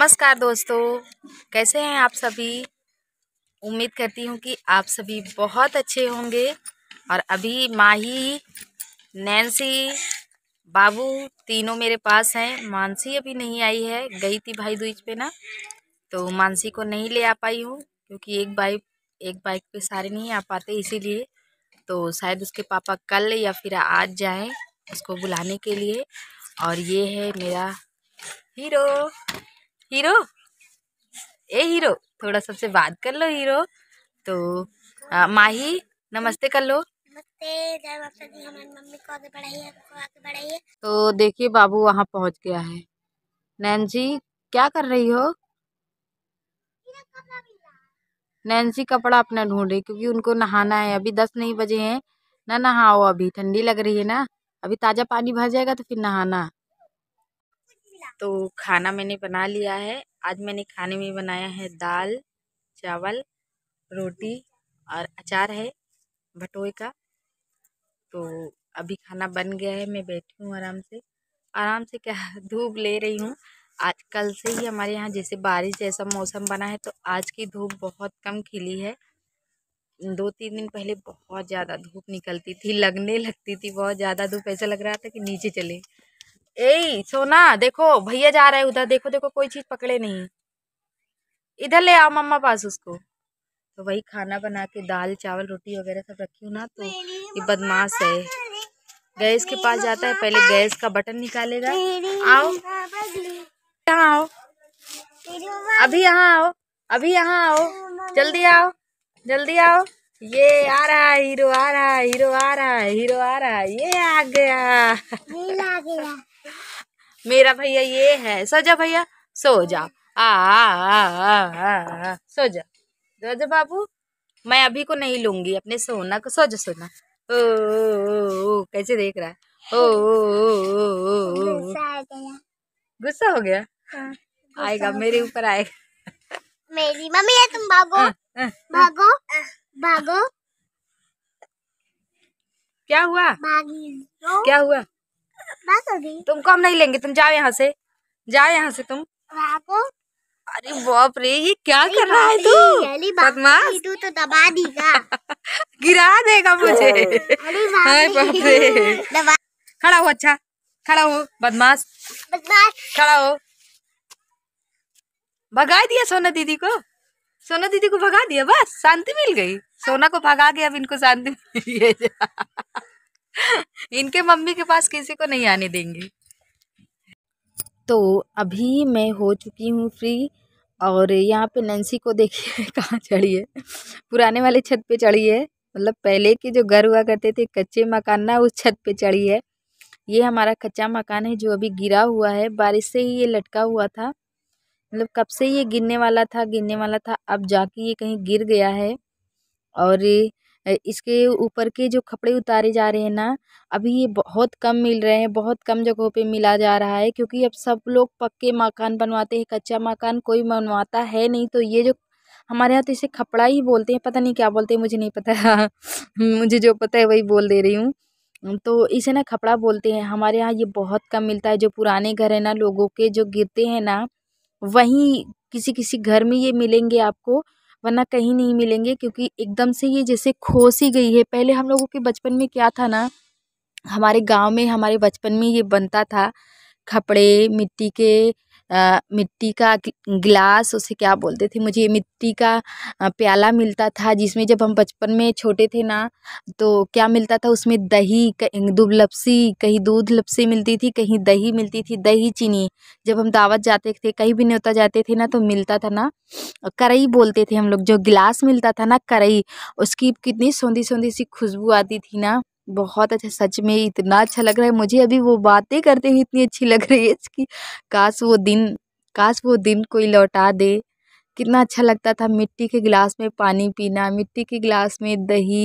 नमस्कार दोस्तों कैसे हैं आप सभी उम्मीद करती हूँ कि आप सभी बहुत अच्छे होंगे और अभी माही नैन्सी बाबू तीनों मेरे पास हैं मानसी अभी नहीं आई है गई थी भाई दूज पे ना तो मानसी को नहीं ले आ पाई हूँ क्योंकि एक बाइक एक बाइक पे सारे नहीं आ पाते इसीलिए तो शायद उसके पापा कल या फिर आज जाएं उसको बुलाने के लिए और ये है मेरा हीरो हीरो ए हीरो थोड़ा सबसे बात कर लो हीरो तो आ, माही नमस्ते कर लो तो देखिए बाबू वहाँ पहुँच गया है नैन्सी क्या कर रही हो नैन्सी कपड़ा अपना ढूंढे क्योंकि उनको नहाना है अभी दस नहीं बजे हैं ना नहाओ अभी ठंडी लग रही है ना अभी ताज़ा पानी भर जाएगा तो फिर नहाना तो खाना मैंने बना लिया है आज मैंने खाने में बनाया है दाल चावल रोटी और अचार है भटोई का तो अभी खाना बन गया है मैं बैठी हूँ आराम से आराम से क्या धूप ले रही हूँ आज कल से ही हमारे यहाँ जैसे बारिश जैसा मौसम बना है तो आज की धूप बहुत कम खिली है दो तीन दिन पहले बहुत ज़्यादा धूप निकलती थी लगने लगती थी बहुत ज़्यादा धूप ऐसा लग रहा था कि नीचे चले ए सोना देखो भैया जा रहे उधर देखो देखो कोई चीज पकड़े नहीं इधर ले आओ मम्मा पास उसको तो वही खाना बना के दाल चावल रोटी वगैरह सब रखी हूँ ना तो ये बदमाश है गैस के पास जाता है पहले गैस का बटन निकालेगा आओ यहाँ आओ अभी यहाँ आओ अभी यहाँ आओ जल्दी आओ जल्दी आओ ये आ रहा है हीरो आ रहा है हीरो आ रहा है हीरो आ रहा है ये आ गया मेरा भैया ये है सो जा भैया सो जा आ, आ, आ, आ सो जा राजा बाबू मैं अभी को नहीं लूंगी अपने सोना को सो जा सोना ओ, ओ, ओ, कैसे देख रहा है ओ गुस्सा हो गया आएगा मेरे ऊपर आएगा मेरी मम्मी है तुम भागो भागो भागो क्या हुआ क्या हुआ बात होगी तुमको हम नहीं लेंगे तुम जाओ यहाँ से जाओ यहाँ से तुम अरे बाप रे ये क्या कर रहा है तू तू तो दबा देगा गिरा देगा मुझे हाय बाप रे खड़ा हो अच्छा खड़ा हो बदमाश बदमाश खड़ा हो भगा दिया सोना दीदी को सोना दीदी को भगा दिया बस शांति मिल गई सोना को भगा के अब इनको शांति मिल गई इनके मम्मी के पास किसी को नहीं आने देंगे तो अभी मैं हो चुकी हूँ फ्री और यहाँ पे नंसी को देखिए कहाँ चढ़ी है पुराने वाले छत पे चढ़ी है मतलब पहले के जो घर हुआ करते थे कच्चे मकान ना उस छत पे चढ़ी है ये हमारा कच्चा मकान है जो अभी गिरा हुआ है बारिश से ही ये लटका हुआ था मतलब कब से ये गिरने वाला था गिरने वाला था अब जाके ये कहीं गिर गया है और इसके ऊपर के जो कपड़े उतारे जा रहे हैं ना अभी ये बहुत कम मिल रहे हैं बहुत कम जगहों पे मिला जा रहा है क्योंकि अब सब लोग पक्के मकान बनवाते हैं कच्चा मकान कोई बनवाता है नहीं तो ये जो हमारे यहाँ तो इसे खपड़ा ही बोलते हैं पता नहीं क्या बोलते हैं मुझे नहीं पता मुझे जो पता है वही बोल दे रही हूँ तो इसे ना खपड़ा बोलते हैं हमारे यहाँ ये बहुत कम मिलता है जो पुराने घर है ना लोगों के जो गिरते हैं ना वहीं किसी किसी घर में ये मिलेंगे आपको वरना कहीं नहीं मिलेंगे क्योंकि एकदम से ये जैसे खोस ही गई है पहले हम लोगों के बचपन में क्या था ना हमारे गाँव में हमारे बचपन में ये बनता था खपड़े मिट्टी के मिट्टी का गिलास उसे क्या बोलते थे मुझे मिट्टी का प्याला मिलता था जिसमें जब हम बचपन में छोटे थे ना तो क्या मिलता था उसमें दही दूध लपसी कहीं दूध लपसी मिलती थी कहीं दही मिलती थी दही चीनी जब हम दावत जाते थे कहीं भी न्योता जाते थे ना तो मिलता था ना करई बोलते थे हम लोग जो गिलास मिलता था ना करई उसकी कितनी सौंधी सौंधी सी खुशबू आती थी ना बहुत अच्छा सच में इतना अच्छा लग रहा है मुझे अभी वो बातें करते हुए इतनी अच्छी लग रही है कि काश वो दिन काश वो दिन कोई लौटा दे कितना अच्छा लगता था मिट्टी के गिलास में पानी पीना मिट्टी के गिलास में दही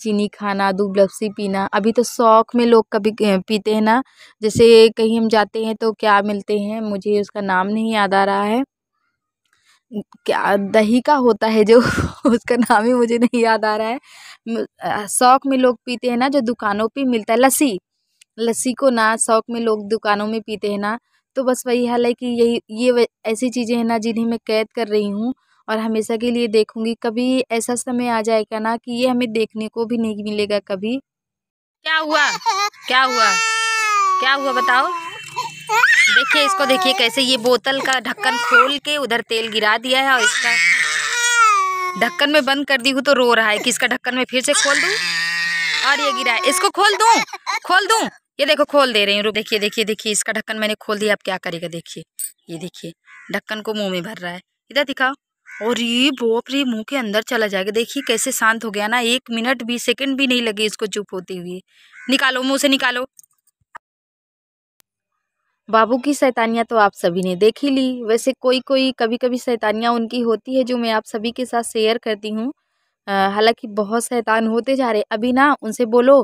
चीनी खाना दूध लस्सी पीना अभी तो शौक में लोग कभी पीते हैं ना जैसे कहीं हम जाते हैं तो क्या मिलते हैं मुझे उसका नाम नहीं याद आ रहा है क्या दही का होता है जो उसका नाम ही मुझे नहीं याद आ रहा है शौक में लोग पीते हैं ना जो दुकानों पे मिलता है लस्सी लस्सी को ना शौक में लोग दुकानों में पीते हैं ना तो बस वही हाल है कि यही ये ऐसी चीज़ें हैं ना जिन्हें मैं कैद कर रही हूँ और हमेशा के लिए देखूंगी कभी ऐसा समय आ जाएगा ना कि ये हमें देखने को भी नहीं मिलेगा कभी क्या हुआ क्या हुआ क्या हुआ बताओ देखिए इसको देखिए कैसे ये बोतल का ढक्कन खोल के उधर तेल गिरा दिया है और इसका ढक्कन में बंद कर दी हूँ तो रो रहा है कि इसका ढक्कन में फिर से खोल दू और ये गिरा है इसको खोल दू खोल दू ये देखो खोल दे रही हूँ देखिए देखिए देखिए इसका ढक्कन मैंने खोल दिया अब क्या करेगा देखिए ये देखिए ढक्कन को मुंह में भर रहा है इधर दिखाओ और ये बोप रे मुंह के अंदर चला जाएगा देखिए कैसे शांत हो गया ना एक मिनट भी सेकंड भी नहीं लगे इसको चुप होते हुए निकालो मुंह से निकालो बाबू की शैतानियाँ तो आप सभी ने देख ही ली वैसे कोई कोई कभी कभी शैतानियाँ उनकी होती है जो मैं आप सभी के साथ शेयर करती हूँ हालांकि बहुत शैतान होते जा रहे अभी ना उनसे बोलो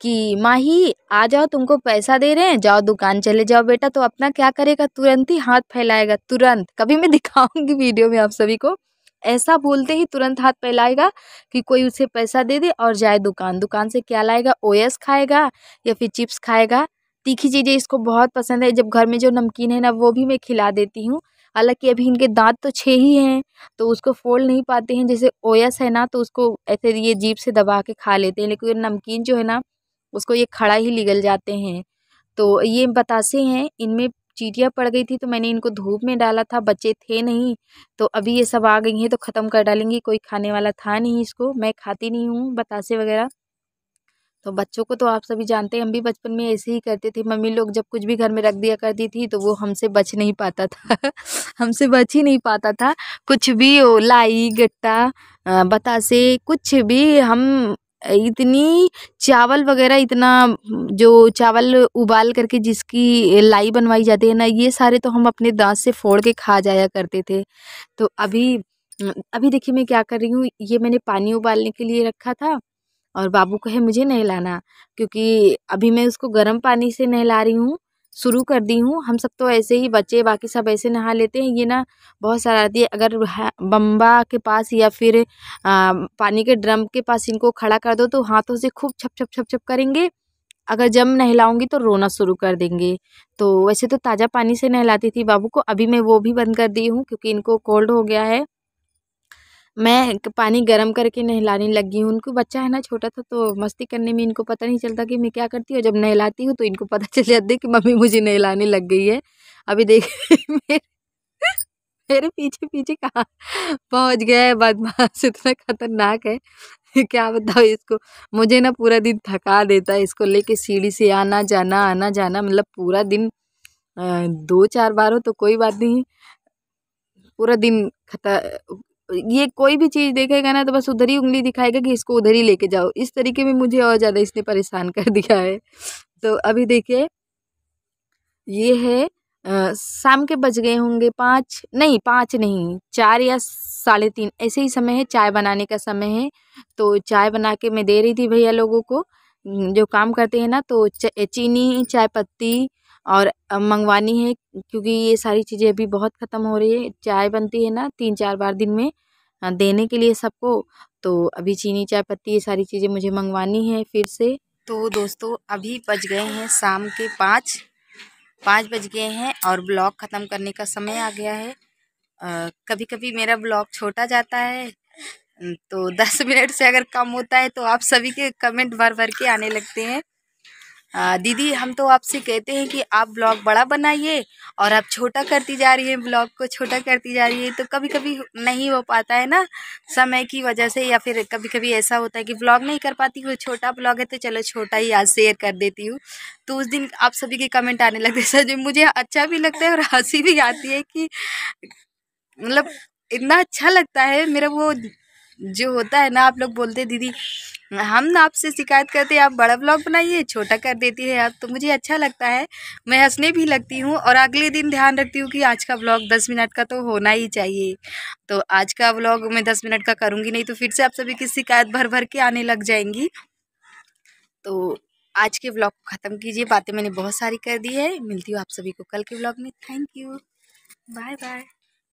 कि माही आ जाओ तुमको पैसा दे रहे हैं जाओ दुकान चले जाओ बेटा तो अपना क्या करेगा तुरंत ही हाथ फैलाएगा तुरंत कभी मैं दिखाऊंगी वीडियो में आप सभी को ऐसा बोलते ही तुरंत हाथ फैलाएगा कि कोई उसे पैसा दे दे और जाए दुकान दुकान से क्या लाएगा ओएस खाएगा या फिर चिप्स खाएगा तीखी चीज़ें इसको बहुत पसंद है जब घर में जो नमकीन है ना वो भी मैं खिला देती हूँ हालाँकि अभी इनके दाँत तो छः ही हैं तो उसको फोड़ नहीं पाते हैं जैसे ओयस है ना तो उसको ऐसे ये जीप से दबा के खा लेते हैं लेकिन नमकीन जो है ना उसको ये खड़ा ही निगल जाते हैं तो ये बतासे हैं इनमें चीटियाँ पड़ गई थी तो मैंने इनको धूप में डाला था बच्चे थे नहीं तो अभी ये सब आ गई हैं तो ख़त्म कर डालेंगी कोई खाने वाला था नहीं इसको मैं खाती नहीं हूँ बतासे वगैरह तो बच्चों को तो आप सभी जानते हैं हम भी बचपन में ऐसे ही करते थे मम्मी लोग जब कुछ भी घर में रख दिया करती थी तो वो हमसे बच नहीं पाता था हमसे बच ही नहीं पाता था कुछ भी लाई गट्टा बतासे कुछ भी हम इतनी चावल वगैरह इतना जो चावल उबाल करके जिसकी लाई बनवाई जाती है ना ये सारे तो हम अपने दांत से फोड़ के खा जाया करते थे तो अभी अभी देखिए मैं क्या कर रही हूँ ये मैंने पानी उबालने के लिए रखा था और बाबू कहे मुझे नहलाना क्योंकि अभी मैं उसको गर्म पानी से नहला रही हूँ शुरू कर दी हूँ हम सब तो ऐसे ही बच्चे बाकी सब ऐसे नहा लेते हैं ये ना बहुत शरारती है अगर बम्बा के पास या फिर आ, पानी के ड्रम के पास इनको खड़ा कर दो तो हाथों से खूब छप छप छप छप करेंगे अगर जब नहलाऊंगी तो रोना शुरू कर देंगे तो वैसे तो ताज़ा पानी से नहलाती थी बाबू को अभी मैं वो भी बंद कर दी हूँ क्योंकि इनको कोल्ड हो गया है मैं पानी गर्म करके नहलाने लगी हूँ उनको बच्चा है ना छोटा था तो मस्ती करने में इनको पता नहीं चलता कि मैं क्या करती हूँ जब नहलाती हूँ तो इनको पता चल जाता है कि मम्मी मुझे नहलाने लग गई है अभी देख मेरे पीछे पीछे कहाँ पहुँच गया है बदमाश इतना खतरनाक है क्या बताओ इसको मुझे ना पूरा दिन थका देता है इसको लेके सीढ़ी से आना जाना आना जाना मतलब पूरा दिन दो चार बार हो तो कोई बात नहीं पूरा दिन खता ये कोई भी चीज़ देखेगा ना तो बस उधर ही उंगली दिखाएगा कि इसको उधर ही लेके जाओ इस तरीके में मुझे और ज़्यादा इसने परेशान कर दिया है तो अभी देखिए ये है शाम के बज गए होंगे पाँच नहीं पाँच नहीं चार या साढ़े तीन ऐसे ही समय है चाय बनाने का समय है तो चाय बना के मैं दे रही थी भैया लोगों को जो काम करते हैं ना तो चीनी चाय पत्ती और मंगवानी है क्योंकि ये सारी चीज़ें अभी बहुत ख़त्म हो रही है चाय बनती है ना तीन चार बार दिन में देने के लिए सबको तो अभी चीनी चाय पत्ती ये सारी चीज़ें मुझे मंगवानी है फिर से तो दोस्तों अभी बज गए हैं शाम के पाँच पाँच बज गए हैं और ब्लॉग ख़त्म करने का समय आ गया है आ, कभी कभी मेरा ब्लॉग छोटा जाता है तो दस मिनट से अगर कम होता है तो आप सभी के कमेंट भर भर के आने लगते हैं दीदी हम तो आपसे कहते हैं कि आप ब्लॉग बड़ा बनाइए और आप छोटा करती जा रही है ब्लॉग को छोटा करती जा रही है तो कभी कभी नहीं हो पाता है ना समय की वजह से या फिर कभी कभी ऐसा होता है कि ब्लॉग नहीं कर पाती कोई छोटा ब्लॉग है तो चलो छोटा ही आज शेयर कर देती हूँ तो उस दिन आप सभी के कमेंट आने लगते सर मुझे अच्छा भी लगता है और हंसी भी आती है कि मतलब इतना अच्छा लगता है मेरा वो जो होता है ना आप लोग बोलते दीदी हम ना आपसे शिकायत करते आप बड़ा ब्लॉग बनाइए छोटा कर देती है आप तो मुझे अच्छा लगता है मैं हंसने भी लगती हूँ और अगले दिन ध्यान रखती हूँ कि आज का ब्लॉग दस मिनट का तो होना ही चाहिए तो आज का ब्लॉग मैं दस मिनट का करूँगी नहीं तो फिर से आप सभी की शिकायत भर भर के आने लग जाएंगी तो आज के ब्लॉग को ख़त्म कीजिए बातें मैंने बहुत सारी कर दी है मिलती हूँ आप सभी को कल के ब्लॉग में थैंक यू बाय बाय